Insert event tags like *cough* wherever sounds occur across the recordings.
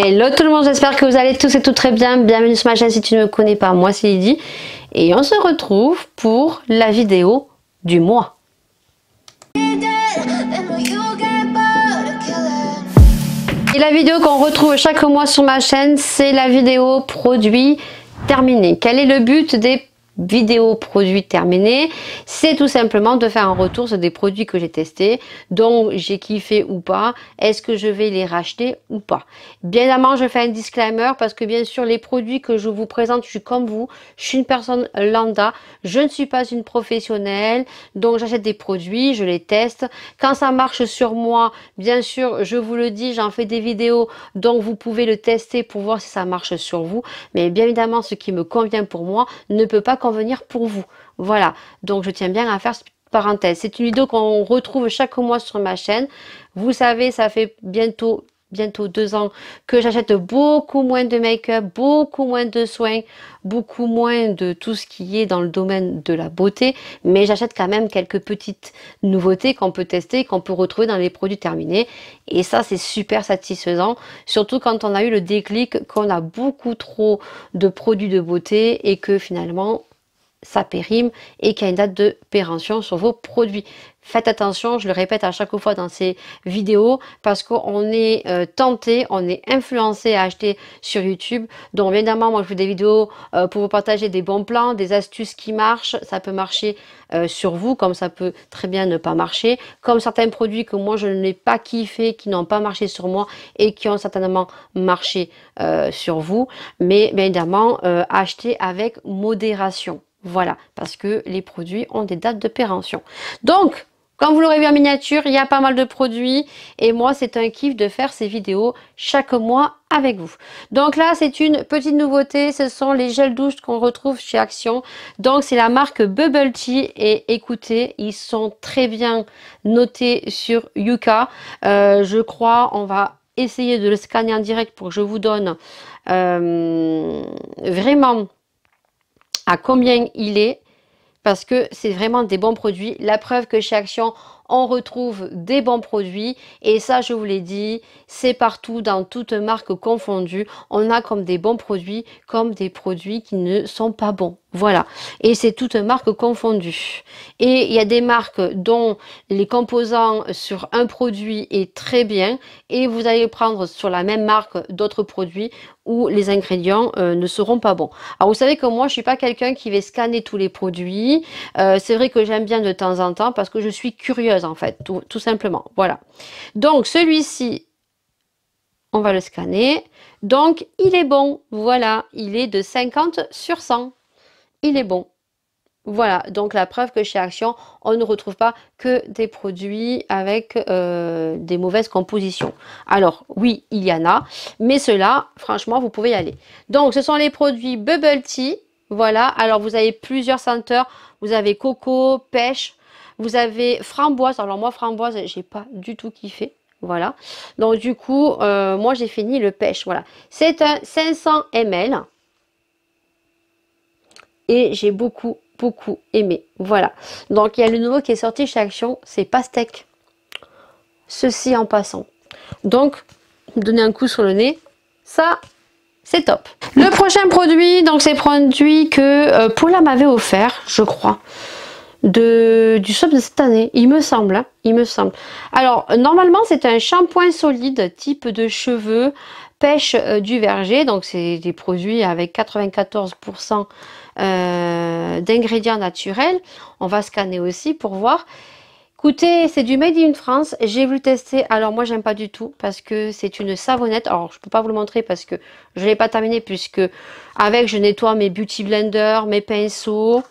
Hello tout le monde, j'espère que vous allez tous et toutes très bien. Bienvenue sur ma chaîne si tu ne me connais pas, moi c'est Lydie. Et on se retrouve pour la vidéo du mois. Et la vidéo qu'on retrouve chaque mois sur ma chaîne, c'est la vidéo produit terminé. Quel est le but des vidéo produit terminé, c'est tout simplement de faire un retour sur des produits que j'ai testé dont j'ai kiffé ou pas, est-ce que je vais les racheter ou pas. Bien évidemment, je fais un disclaimer parce que bien sûr, les produits que je vous présente, je suis comme vous, je suis une personne lambda, je ne suis pas une professionnelle, donc j'achète des produits, je les teste. Quand ça marche sur moi, bien sûr, je vous le dis, j'en fais des vidéos, donc vous pouvez le tester pour voir si ça marche sur vous, mais bien évidemment, ce qui me convient pour moi ne peut pas venir pour vous. Voilà, donc je tiens bien à faire cette parenthèse. C'est une vidéo qu'on retrouve chaque mois sur ma chaîne. Vous savez, ça fait bientôt bientôt deux ans que j'achète beaucoup moins de make-up, beaucoup moins de soins, beaucoup moins de tout ce qui est dans le domaine de la beauté, mais j'achète quand même quelques petites nouveautés qu'on peut tester, qu'on peut retrouver dans les produits terminés. Et ça, c'est super satisfaisant, surtout quand on a eu le déclic qu'on a beaucoup trop de produits de beauté et que finalement, ça périme et qu'il a une date de péremption sur vos produits. Faites attention, je le répète à chaque fois dans ces vidéos, parce qu'on est euh, tenté, on est influencé à acheter sur YouTube. Donc évidemment, moi je fais des vidéos euh, pour vous partager des bons plans, des astuces qui marchent. Ça peut marcher euh, sur vous, comme ça peut très bien ne pas marcher. Comme certains produits que moi je n'ai pas kiffé, qui n'ont pas marché sur moi et qui ont certainement marché sur vous. Mais bien évidemment, achetez avec modération. Voilà, parce que les produits ont des dates de péremption. Donc, comme vous l'aurez vu en miniature, il y a pas mal de produits et moi c'est un kiff de faire ces vidéos chaque mois avec vous. Donc là c'est une petite nouveauté, ce sont les gels douches qu'on retrouve chez Action. Donc c'est la marque Bubble Tea et écoutez, ils sont très bien notés sur Yuka. Euh, je crois on va essayer de le scanner en direct pour que je vous donne euh, vraiment à combien il est parce que c'est vraiment des bons produits. La preuve que chez Action, on retrouve des bons produits et ça je vous l'ai dit, c'est partout dans toutes marques confondues, on a comme des bons produits comme des produits qui ne sont pas bons. Voilà. Et c'est toutes marques confondues. Et il y a des marques dont les composants sur un produit est très bien et vous allez prendre sur la même marque d'autres produits où les ingrédients euh, ne seront pas bons. Alors vous savez que moi je suis pas quelqu'un qui va scanner tous les produits. Euh, c'est vrai que j'aime bien de temps en temps parce que je suis curieuse en fait, tout, simplement. Voilà. Donc celui-ci, on va le scanner. Donc il est bon, voilà, il est de 50 sur 100. Il est bon. Voilà, donc la preuve que chez Action, on ne retrouve pas que des produits avec euh, des mauvaises compositions. Alors oui, il y en a, mais cela, franchement, vous pouvez y aller. Donc ce sont les produits Bubble Tea. Voilà, alors vous avez plusieurs senteurs. Vous avez coco, pêche, vous avez framboise. Alors moi, framboise, j'ai pas du tout kiffé. Voilà. Donc du coup, euh, moi, j'ai fini le pêche. Voilà. C'est un 500 ml. Et j'ai beaucoup, beaucoup aimé. Voilà. Donc il y a le nouveau qui est sorti chez Action. C'est pastèque. Ceci en passant. Donc, donner un coup sur le nez. Ça, c'est top. Le prochain produit, donc c'est produit que euh, Paula m'avait offert, je crois de, du soap de cette année, il me semble. Hein, il me semble. Alors, normalement, c'est un shampoing solide type de cheveux, pêche euh, du verger. Donc, c'est des produits avec 94% euh, d'ingrédients naturels. On va scanner aussi pour voir. Écoutez, c'est du Made in France. J'ai voulu tester. Alors moi, j'aime pas du tout parce que c'est une savonnette. Alors je peux pas vous le montrer parce que je l'ai pas terminé puisque avec je nettoie mes beauty blender, mes pinceaux,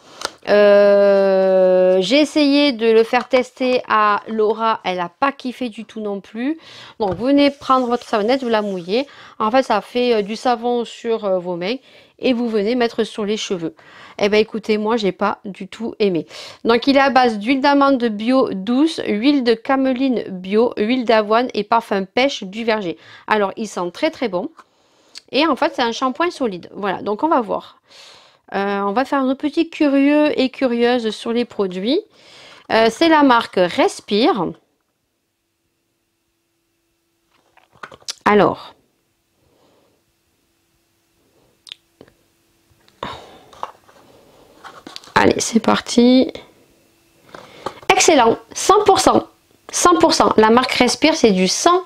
euh, j'ai essayé de le faire tester à Laura, elle n'a pas kiffé du tout non plus. Donc vous venez prendre votre savonnette, vous la mouillez. En fait, ça fait euh, du savon sur euh, vos mains et vous venez mettre sur les cheveux. Eh bien écoutez, moi j'ai pas du tout aimé. Donc il est à base d'huile d'amande bio douce, huile de cameline bio, huile d'avoine et parfum pêche du verger. Alors il sent très très bon. Et en fait c'est un shampoing solide. Voilà, donc on va voir. Euh, on va faire un petit curieux et curieuse sur les produits. Euh, c'est la marque Respire. Alors, allez, c'est parti. Excellent, 100%. 100%. La marque Respire, c'est du 100%.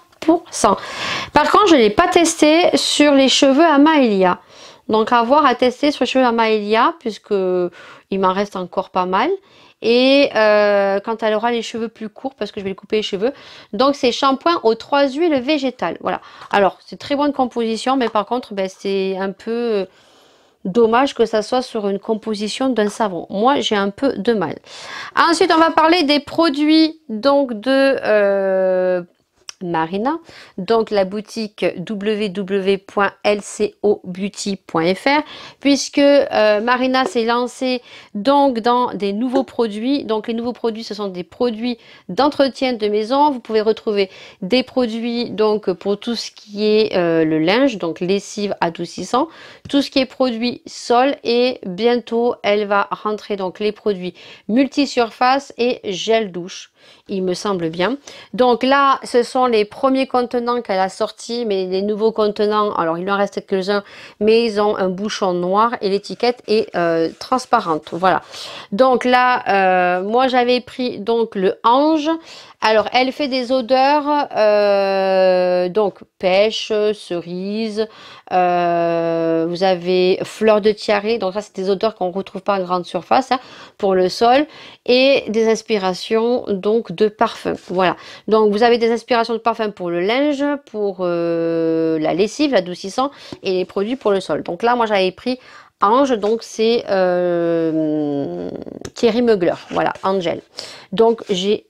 Par contre, je ne l'ai pas testé sur les cheveux à Maëlia. Donc à voir, à tester sur le cheveu à Maëlia, puisque il m'en reste encore pas mal. Et euh, quand elle aura les cheveux plus courts, parce que je vais le couper les cheveux. Donc c'est shampoing aux trois huiles végétales. Voilà. Alors c'est très bonne composition, mais par contre ben, c'est un peu euh, dommage que ça soit sur une composition d'un savon. Moi, j'ai un peu de mal. Ensuite, on va parler des produits donc de euh, Marina. Donc la boutique www.lcobeauty.fr puisque euh, Marina s'est lancée donc dans des nouveaux produits. Donc les nouveaux produits, ce sont des produits d'entretien de maison. Vous pouvez retrouver des produits donc pour tout ce qui est euh, le linge, donc lessive adoucissant, tout ce qui est produit sol et bientôt elle va rentrer donc les produits multi-surface et gel douche il me semble bien. Donc là, ce sont les premiers contenants qu'elle a sortis, mais les nouveaux contenants, alors il en reste quelques-uns, mais ils ont un bouchon noir et l'étiquette est euh, transparente. Voilà. Donc là, euh, moi j'avais pris donc le ange. Alors, elle fait des odeurs, euh, donc pêche, cerise, vous avez fleur de tiare donc ça c'est des odeurs qu'on ne retrouve pas en grande surface hein, pour le sol, et des inspirations, donc de parfum. Voilà. Donc vous avez des inspirations de parfum pour le linge, pour euh, la lessive, l'adoucissant et les produits pour le sol. Donc là, moi j'avais pris Ange, donc c'est euh, Thierry mugler Voilà, Angel. Donc j'ai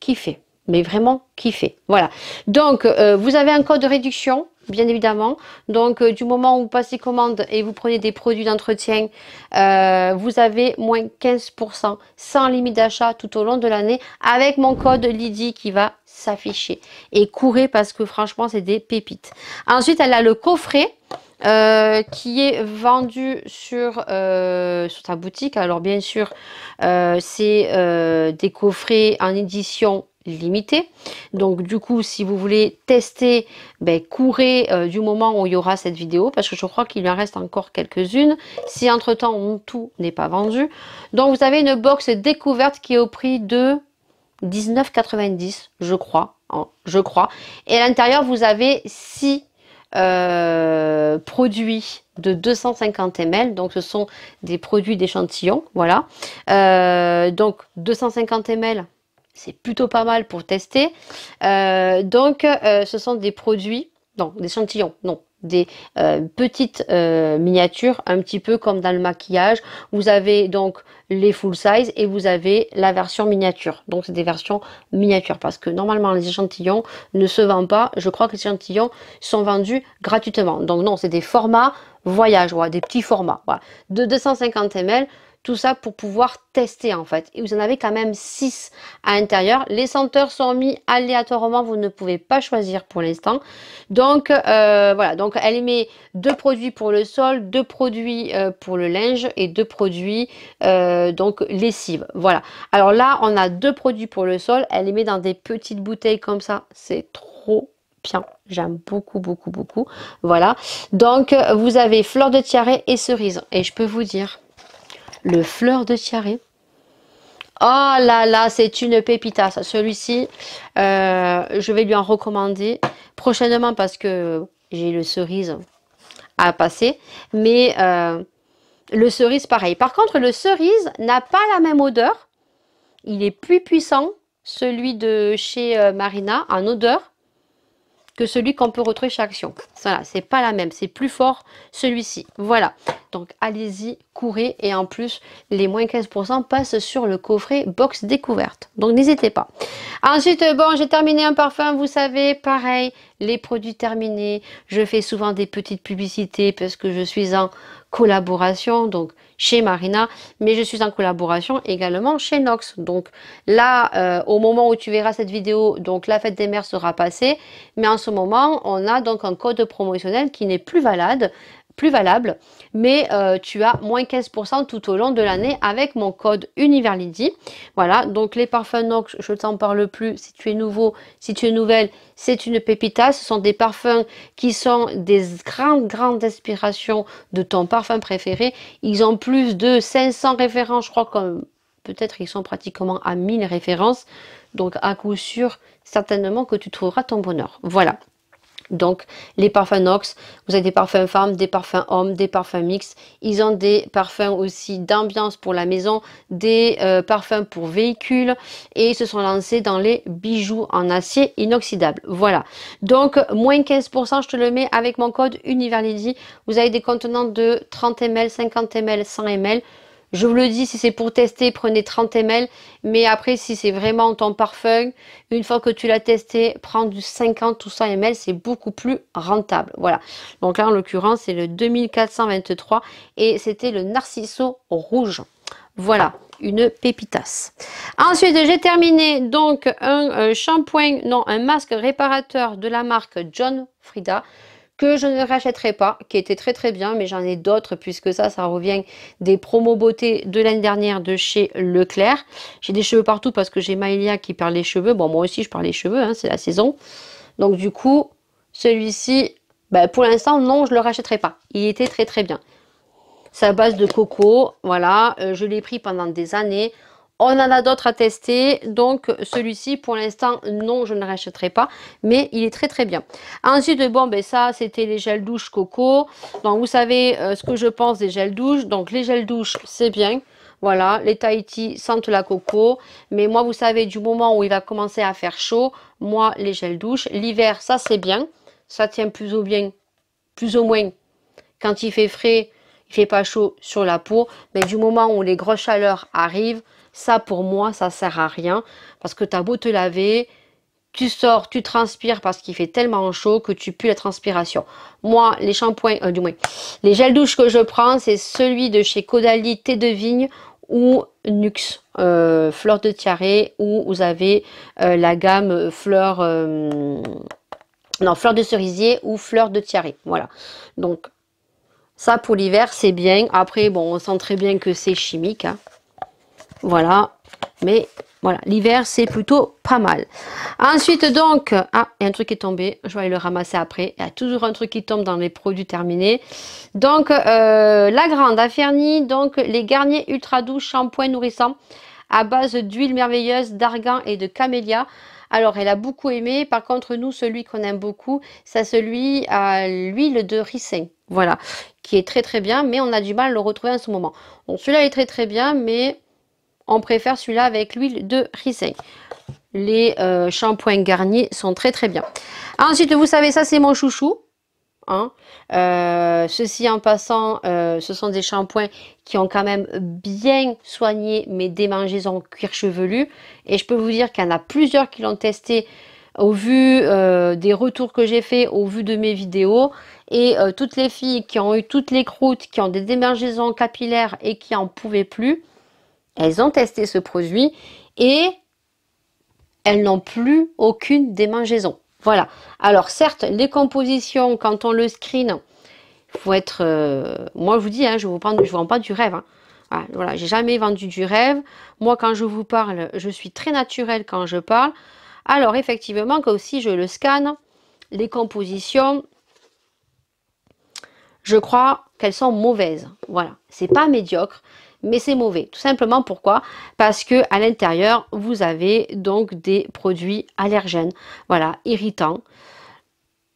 kiffé, mais vraiment kiffé. Voilà. Donc euh, vous avez un code de réduction bien évidemment. Donc, euh, du moment où vous passez commande et vous prenez des produits d'entretien, euh, vous avez moins 15% sans limite d'achat tout au long de l'année avec mon code LIDI qui va s'afficher. Et courez parce que franchement, c'est des pépites. Ensuite, elle a le coffret. Euh, qui est vendu sur, sa sur boutique. Alors bien sûr, c'est des coffrets en édition limité. Donc du coup, si vous voulez tester, ben, courez euh, du moment où il y aura cette vidéo, parce que je crois qu'il en reste encore quelques-unes, si entre-temps tout n'est pas vendu. Donc vous avez une box découverte qui est au prix de 19,90, je crois. Hein, je crois. Et à l'intérieur, vous avez 6 euh, produits de 250 ml. Donc, ce sont des produits d'échantillons. Voilà. Euh, donc, 250 ml, c'est plutôt pas mal pour tester. Euh, donc, euh, ce sont des produits, non, des échantillons, non, des euh, petites miniatures, un petit peu comme dans le maquillage. Vous avez donc les full size et vous avez la version miniature. Donc, c'est des versions miniatures parce que normalement, les échantillons ne se vendent pas. Je crois que les échantillons sont vendus gratuitement. Donc, non, c'est des formats voyage, ou des petits formats. Voilà. De 250 ml tout ça pour pouvoir tester en fait. Et vous en avez quand même 6 à l'intérieur. Les senteurs sont mis aléatoirement, vous ne pouvez pas choisir pour l'instant. Donc euh, voilà, donc elle met deux produits pour le sol, deux produits euh, pour le linge et deux produits euh, donc lessive. Voilà. Alors là, on a deux produits pour le sol. Elle les met dans des petites bouteilles comme ça. C'est trop bien. J'aime beaucoup, beaucoup, beaucoup. Voilà. Donc, vous avez fleur de tiare et cerise. Et je peux vous dire le fleur de tiare. Oh là là, c'est une pépita. Celui-ci, euh, je vais lui en recommander prochainement parce que j'ai le cerise à passer. Mais euh, le cerise, pareil. Par contre, le cerise n'a pas la même odeur. Il est plus puissant, celui de chez euh, Marina, en odeur, que celui qu'on peut retrouver chez Action. Voilà, c'est pas la même. C'est plus fort, celui-ci. Voilà. Donc allez-y, courez et en plus les moins 15% passent sur le coffret box découverte. Donc n'hésitez pas. Ensuite, bon, j'ai terminé un parfum, vous savez, pareil, les produits terminés. Je fais souvent des petites publicités parce que je suis en collaboration donc chez Marina, mais je suis en collaboration également chez Nox. Donc là, euh, au moment où tu verras cette vidéo, donc la fête des mères sera passée, mais en ce moment, on a donc un code promotionnel qui n'est plus valable plus valable, mais euh, tu as moins 15% tout au long de l'année avec mon code Univerlidi. Voilà, donc les parfums Nox, je t'en parle plus. Si tu es nouveau, si tu es nouvelle, c'est une pépita. Ce sont des parfums qui sont des grandes, grandes inspirations de ton parfum préféré. Ils ont plus de 500 références, je crois, comme peut-être ils sont pratiquement à 1000 références. Donc à coup sûr, certainement que tu trouveras ton bonheur. Voilà. Donc les parfums Nox, vous avez des parfums femmes, des parfums hommes, des parfums mix. Ils ont des parfums aussi d'ambiance pour la maison, des euh, parfums pour véhicules et ils se sont lancés dans les bijoux en acier inoxydable. Voilà. Donc moins 15%, je te le mets avec mon code Universality. Vous avez des contenants de 30 ml, 50 ml, 100 ml. Je vous le dis, si c'est pour tester, prenez 30 ml. Mais après, si c'est vraiment ton parfum, une fois que tu l'as testé, prends du 50 ou 100 ml. C'est beaucoup plus rentable. Voilà. Donc là, en l'occurrence, c'est le 2423 et c'était le Narciso Rouge. Voilà, une pépitas. Ensuite, j'ai terminé donc un shampoing, non, un masque réparateur de la marque John Frida que je ne rachèterai pas, qui était très très bien, mais j'en ai d'autres puisque ça, ça revient des promos beauté de l'année dernière de chez Leclerc. J'ai des cheveux partout parce que j'ai Maëlia qui perd les cheveux. Bon, moi aussi, je perds les cheveux, hein, c'est la saison. Donc du coup, celui-ci, bah, pour l'instant, non, je ne le rachèterai pas. Il était très très bien. Sa base de coco, voilà, euh, je l'ai pris pendant des années. On en a d'autres à tester, donc celui-ci, pour l'instant, non, je ne rachèterai pas, mais il est très très bien. Ensuite, bon, ben ça, c'était les gels douche coco. Donc, vous savez euh, ce que je pense des gels douche. Donc, les gels douche, c'est bien. Voilà, les Tahiti sentent la coco. Mais moi, vous savez, du moment où il va commencer à faire chaud, moi, les gels douche. L'hiver, ça, c'est bien. Ça tient plus ou bien, plus ou moins. Quand il fait frais, il fait pas chaud sur la peau. Mais du moment où les grosses chaleurs arrivent, ça, pour moi, ça sert à rien parce que as beau te laver, tu sors, tu transpires parce qu'il fait tellement chaud que tu pues la transpiration. Moi, les shampoings, euh, du moins, les gels douches que je prends, c'est celui de chez Caudalie Thé de Vigne ou Nux, euh, Fleur de Tiare, Ou vous avez euh, la gamme Fleur... non, fleur de cerisier ou fleur de tiare. Voilà. Donc, ça pour l'hiver, c'est bien. Après, bon, on sent très bien que c'est chimique. Hein. Voilà. Mais voilà, l'hiver, c'est plutôt pas mal. Ensuite, donc, ah, il y a un truc qui est tombé. Je vais aller le ramasser après. Il y a toujours un truc qui tombe dans les produits terminés. Donc, euh, la grande affaire donc, les garniers ultra doux, shampoing nourrissant à base d'huile merveilleuse, d'argan et de camélia. Alors, elle a beaucoup aimé. Par contre, nous, celui qu'on aime beaucoup, c'est celui à l'huile de ricin. Voilà, qui est très très bien, mais on a du mal à le retrouver en ce moment. Bon, celui-là est très très bien, mais on préfère celui-là avec l'huile de ricin. Les euh, shampoings garnis sont très très bien. Ensuite, vous savez, ça c'est mon chouchou. Hein euh, ceci en passant, euh, ce sont des shampoings qui ont quand même bien soigné mes démangeaisons cuir chevelu. Et je peux vous dire qu'il y en a plusieurs qui l'ont testé au vu des retours que j'ai fait, au vu de mes vidéos. Et toutes les filles qui ont eu toutes les croûtes, qui ont des démangeaisons capillaires et qui n'en pouvaient plus, elles ont testé ce produit et elles n'ont plus aucune démangeaison. Voilà. Alors certes, les compositions, quand on le screen, il faut être... Euh, moi, je vous dis, hein, je ne vous, vends pas du rêve. Hein. Ah, voilà, j'ai jamais vendu du rêve. Moi, quand je vous parle, je suis très naturelle quand je parle. Alors, effectivement, quand si je le scanne, les compositions, je crois qu'elles sont mauvaises. Voilà, c'est pas médiocre mais c'est mauvais. Tout simplement pourquoi Parce que à l'intérieur, vous avez donc des produits allergènes, voilà, irritants.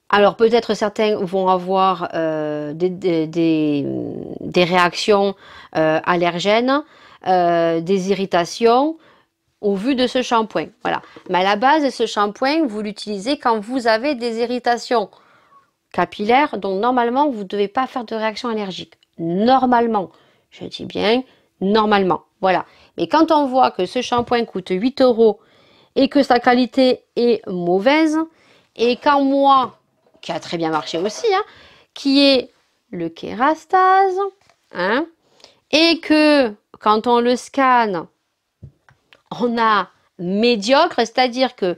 Alors peut-être certains vont avoir euh, des, réactions euh, allergènes, euh, des irritations au vu de ce shampoing. Voilà. Mais à la base, ce shampoing, vous l'utilisez quand vous avez des irritations capillaires. Donc normalement, vous ne devez pas faire de réaction allergique. Normalement. Je dis bien normalement. Voilà. Mais quand on voit que ce shampoing coûte 8 euros et que sa qualité est mauvaise, et quand moi, qui a très bien marché aussi, hein, qui est le kérastase, hein, et que quand on le scanne, on a médiocre, c'est-à-dire que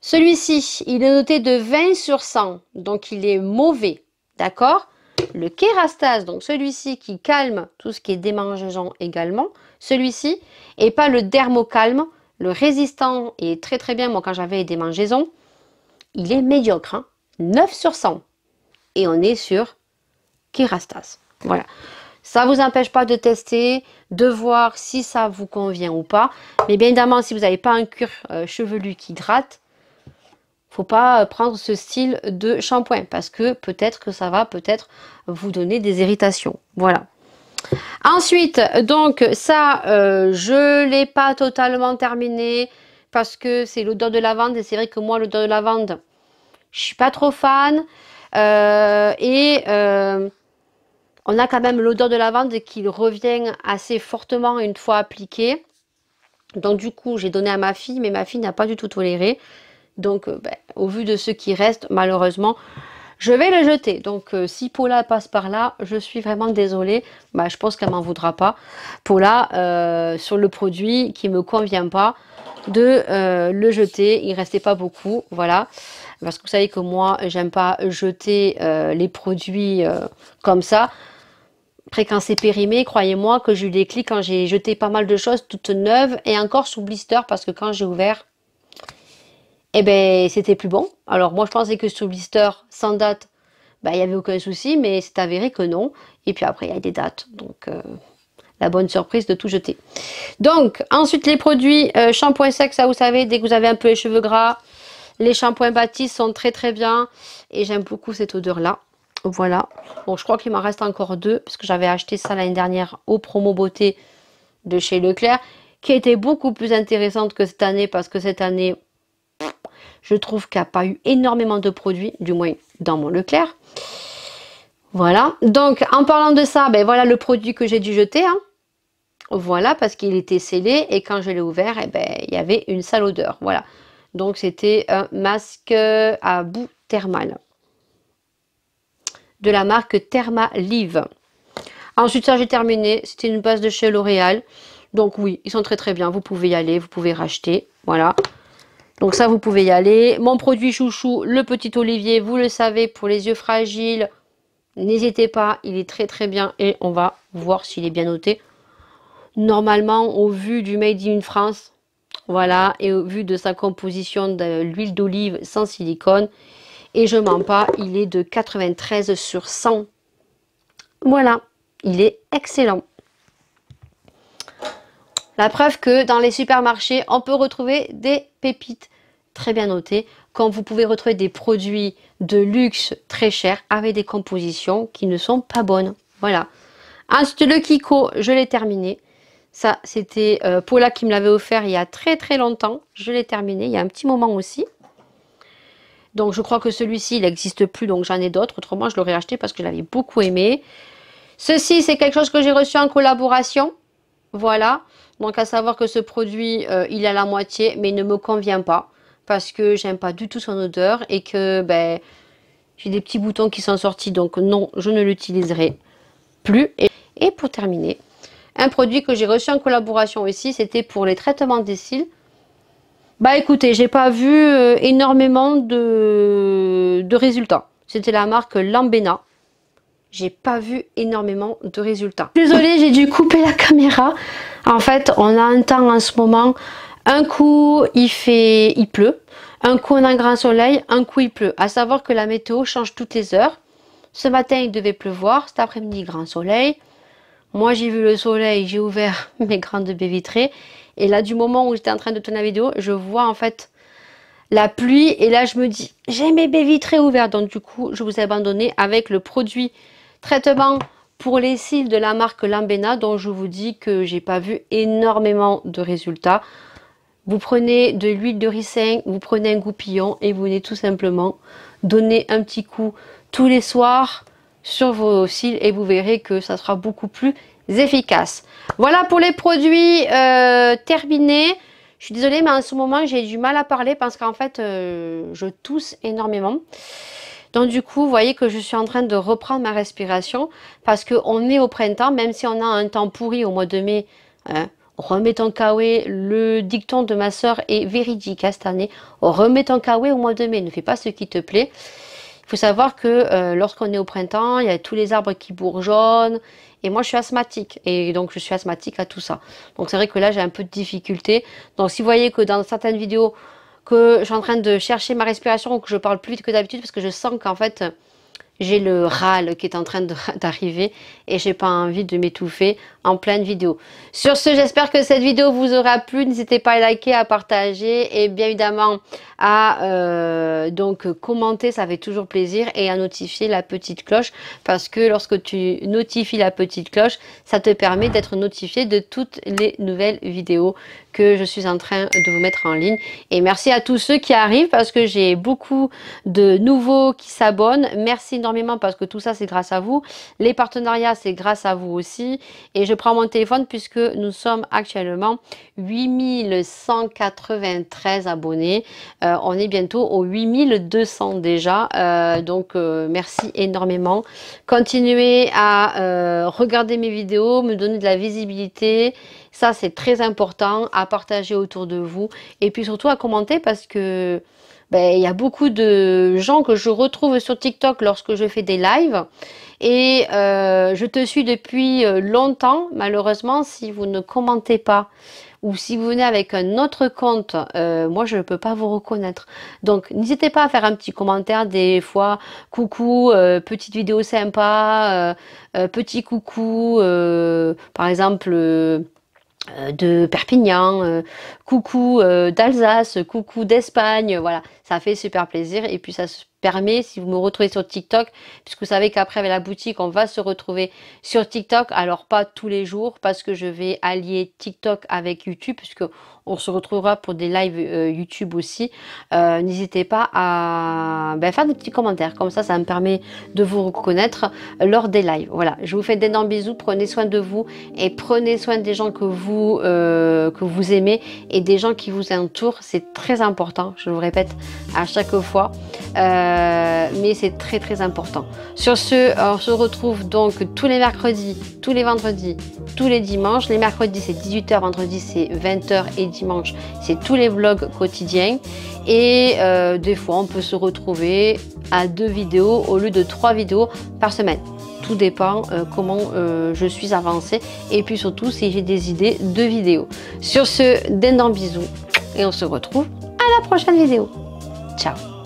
celui-ci, il est noté de 20 sur 100, donc il est mauvais, d'accord le kérastase, donc celui-ci qui calme tout ce qui est démangeant également, celui-ci, et pas le dermocalme, le résistant est très très bien, moi quand j'avais des démangeaisons, il est médiocre, 9 hein. sur 100. Et on est sur kérastase. Voilà. Ça ne vous empêche pas de tester, de voir si ça vous convient ou pas. Mais bien évidemment, si vous n'avez pas un cuir euh, chevelu qui gratte, faut pas prendre ce style de shampoing parce que peut-être que ça va peut-être vous donner des irritations. Voilà. Ensuite, donc ça, euh, je l'ai pas totalement terminé parce que c'est l'odeur de lavande et c'est vrai que moi l'odeur de lavande, je suis pas trop fan euh, et euh, on a quand même l'odeur de lavande qui revient assez fortement une fois appliquée. Donc du coup, j'ai donné à ma fille, mais ma fille n'a pas du tout toléré. Donc, euh, ben, au vu de ce qui reste, malheureusement, je vais le jeter. Donc, euh, si Paula passe par là, je suis vraiment désolée. Ben, je pense qu'elle m'en voudra pas. Paula, euh, sur le produit qui me convient pas, de le jeter. Il restait pas beaucoup, voilà. Parce que vous savez que moi, j'aime pas jeter les produits comme ça. Après, quand c'est périmé, croyez-moi que j'ai eu des clics quand j'ai jeté pas mal de choses toutes neuves et encore sous blister parce que quand j'ai ouvert, eh ben c'était plus bon. Alors moi je pensais que sur blister sans date, bah, il y n'y avait aucun souci, mais c'est avéré que non. Et puis après il y a des dates, donc euh, la bonne surprise de tout jeter. Donc ensuite les produits euh, shampoing sec, ça vous savez, dès que vous avez un peu les cheveux gras, les shampoings bâtis sont très très bien et j'aime beaucoup cette odeur là. Voilà. Bon, je crois qu'il m'en reste encore deux parce que j'avais acheté ça l'année dernière au promo beauté de chez Leclerc qui était beaucoup plus intéressante que cette année parce que cette année, je trouve qu'il n'y a pas eu énormément de produits, du moins dans mon Leclerc. Voilà, donc en parlant de ça, ben voilà le produit que j'ai dû jeter. Hein. Voilà, parce qu'il était scellé et quand je l'ai ouvert, eh ben, il y avait une sale odeur. Voilà, donc c'était un masque à bout thermal de la marque Thermalive. Ensuite, ça j'ai terminé, c'était une base de chez L'Oréal. Donc oui, ils sont très très bien, vous pouvez y aller, vous pouvez racheter, voilà. Donc ça, vous pouvez y aller. Mon produit chouchou, le petit olivier, vous le savez, pour les yeux fragiles, n'hésitez pas, il est très très bien et on va voir s'il est bien noté. Normalement, au vu du Made in France, voilà, et au vu de sa composition de l'huile d'olive sans silicone, et je mens pas, il est de 93 sur 100. Voilà, il est excellent. La preuve que dans les supermarchés, on peut retrouver des pépites très bien notées, quand vous pouvez retrouver des produits de luxe très chers avec des compositions qui ne sont pas bonnes. Voilà. Ensuite, le Kiko, je l'ai terminé. Ça, c'était euh, Paula qui me l'avait offert il y a très très longtemps. Je l'ai terminé il y a un petit moment aussi. Donc je crois que celui-ci, il n'existe plus, donc j'en ai d'autres. Autrement, je l'aurais acheté parce que je l'avais beaucoup aimé. Ceci, c'est quelque chose que j'ai reçu en collaboration. Voilà. Donc à savoir que ce produit, euh, il a à la moitié, mais il ne me convient pas parce que j'aime pas du tout son odeur et que ben, j'ai des petits boutons qui sont sortis. Donc non, je ne l'utiliserai plus. Et, pour terminer, un produit que j'ai reçu en collaboration aussi, c'était pour les traitements des cils. Bah écoutez, j'ai pas vu euh, énormément de résultats. C'était la marque Lambena j'ai pas vu énormément de résultats. Désolée, j'ai dû couper la caméra. En fait, on a un temps en ce moment, un coup il fait, il pleut, un coup on a un grand soleil, un coup il pleut. À savoir que la météo change toutes les heures. Ce matin il devait pleuvoir, cet après-midi grand soleil. Moi j'ai vu le soleil, j'ai ouvert *laughs* mes grandes baies vitrées. Et là du moment où j'étais en train de tourner la vidéo, je vois en fait la pluie. Et là je me dis, j'ai mes baies vitrées ouvertes. Donc du coup je vous ai abandonné avec le produit Traitement pour les cils de la marque Lambena, dont je vous dis que j'ai pas vu énormément de résultats. Vous prenez de l'huile de ricin, vous prenez un goupillon et vous venez tout simplement donner un petit coup tous les soirs sur vos cils et vous verrez que ça sera beaucoup plus efficace. Voilà pour les produits euh, terminés. Je suis désolée, mais en ce moment, j'ai du mal à parler parce qu'en fait, euh, je tousse énormément. Donc du coup, vous voyez que je suis en train de reprendre ma respiration parce qu'on est au printemps, même si on a un temps pourri au mois de mai. Hein. remets ton le dicton de ma soeur est véridique hein, cette année. Remets ton au mois de mai, ne fais pas ce qui te plaît. Il faut savoir que euh, lorsqu'on est au printemps, il y a tous les arbres qui bourgeonnent. Et moi, je suis asthmatique. Et donc, je suis asthmatique à tout ça. Donc, c'est vrai que là, j'ai un peu de difficulté. Donc, si vous voyez que dans certaines vidéos, que je suis en train de chercher ma respiration ou que je parle plus vite que d'habitude parce que je sens qu'en fait j'ai le râle qui est en train d'arriver et j'ai pas envie de m'étouffer plein de vidéos, Sur ce, j'espère que cette vidéo vous aura plu. N'hésitez pas à liker, à partager et bien évidemment à euh, donc commenter, ça fait toujours plaisir et à notifier la petite cloche parce que lorsque tu notifies la petite cloche, ça te permet d'être notifié de toutes les nouvelles vidéos que je suis en train de vous mettre en ligne. Et merci à tous ceux qui arrivent parce que j'ai beaucoup de nouveaux qui s'abonnent. Merci énormément parce que tout ça c'est grâce à vous. Les partenariats c'est grâce à vous aussi et je prends mon téléphone puisque nous sommes actuellement 8193 abonnés. Euh, on est bientôt aux 8200 déjà. Euh, donc, euh, merci énormément. Continuez à regarder mes vidéos, me donner de la visibilité. Ça, c'est très important à partager autour de vous. Et puis surtout à commenter parce que ben, il y a beaucoup de gens que je retrouve sur TikTok lorsque je fais des lives. Et euh, je te suis depuis euh, longtemps. Malheureusement, si vous ne commentez pas ou si vous venez avec un autre compte, euh, moi je ne peux pas vous reconnaître. Donc n'hésitez pas à faire un petit commentaire des fois, coucou, petite vidéo sympa, petit coucou, par exemple euh, de Perpignan, euh, coucou euh, d'Alsace, coucou d'Espagne, voilà, ça fait super plaisir et puis ça se permet, si vous me retrouvez sur TikTok, puisque vous savez qu'après avec la boutique, on va se retrouver sur TikTok, alors pas tous les jours, parce que je vais allier TikTok avec YouTube, puisque on se retrouvera pour des lives euh, YouTube aussi. Euh, n'hésitez pas à ben, faire des petits commentaires. Comme ça, ça me permet de vous reconnaître lors des lives. Voilà, je vous fais d'énormes bisous. Prenez soin de vous et prenez soin des gens que vous, euh, que vous aimez et des gens qui vous entourent. C'est très important, je vous répète à chaque fois. mais c'est très très important. Sur ce, on se retrouve donc tous les mercredis, tous les vendredis, tous les dimanches. Les mercredis, c'est 18h, vendredi, c'est 20h et 10 c'est tous les vlogs quotidiens. Et euh, des fois, on peut se retrouver à deux vidéos au lieu de trois vidéos par semaine. Tout dépend euh, comment euh, je suis avancée et puis surtout si j'ai des idées de vidéos. Sur ce, d'un bisous et on se retrouve à la prochaine vidéo. Ciao